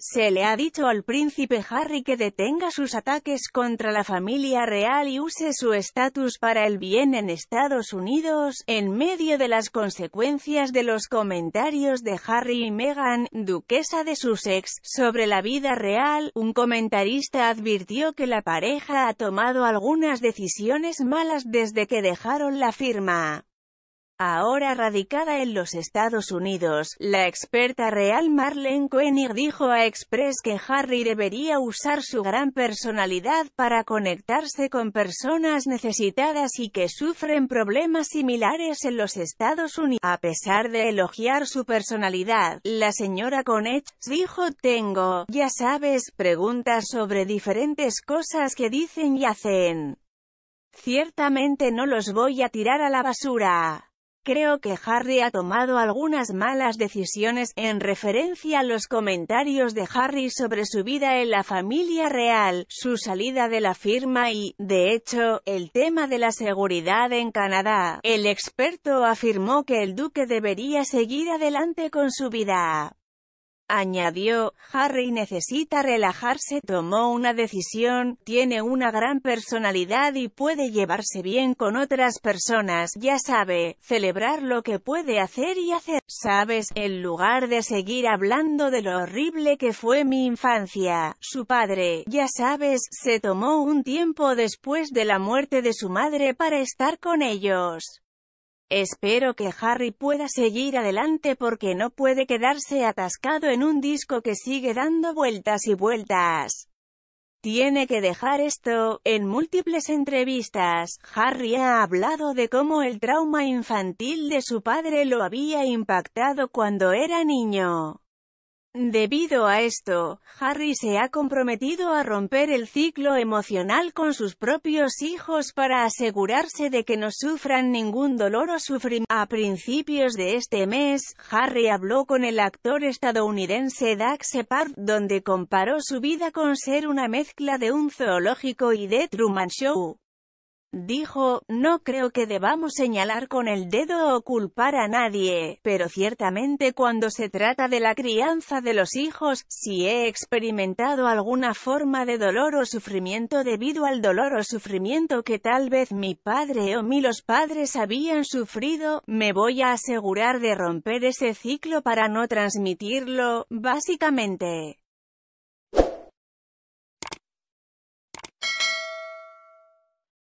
Se le ha dicho al príncipe Harry que detenga sus ataques contra la familia real y use su estatus para el bien en Estados Unidos, en medio de las consecuencias de los comentarios de Harry y Meghan, duquesa de Sussex, sobre la vida real, un comentarista advirtió que la pareja ha tomado algunas decisiones malas desde que dejaron la firma. Ahora radicada en los Estados Unidos, la experta real Marlene Koenig dijo a Express que Harry debería usar su gran personalidad para conectarse con personas necesitadas y que sufren problemas similares en los Estados Unidos. A pesar de elogiar su personalidad, la señora Koenig dijo tengo, ya sabes, preguntas sobre diferentes cosas que dicen y hacen. Ciertamente no los voy a tirar a la basura. Creo que Harry ha tomado algunas malas decisiones, en referencia a los comentarios de Harry sobre su vida en la familia real, su salida de la firma y, de hecho, el tema de la seguridad en Canadá. El experto afirmó que el duque debería seguir adelante con su vida. Añadió, Harry necesita relajarse, tomó una decisión, tiene una gran personalidad y puede llevarse bien con otras personas, ya sabe, celebrar lo que puede hacer y hacer, sabes, en lugar de seguir hablando de lo horrible que fue mi infancia, su padre, ya sabes, se tomó un tiempo después de la muerte de su madre para estar con ellos. Espero que Harry pueda seguir adelante porque no puede quedarse atascado en un disco que sigue dando vueltas y vueltas. Tiene que dejar esto. En múltiples entrevistas, Harry ha hablado de cómo el trauma infantil de su padre lo había impactado cuando era niño. Debido a esto, Harry se ha comprometido a romper el ciclo emocional con sus propios hijos para asegurarse de que no sufran ningún dolor o sufrimiento. A principios de este mes, Harry habló con el actor estadounidense Dax Shepard, donde comparó su vida con ser una mezcla de un zoológico y de Truman Show. Dijo, no creo que debamos señalar con el dedo o culpar a nadie, pero ciertamente cuando se trata de la crianza de los hijos, si he experimentado alguna forma de dolor o sufrimiento debido al dolor o sufrimiento que tal vez mi padre o mi los padres habían sufrido, me voy a asegurar de romper ese ciclo para no transmitirlo, básicamente.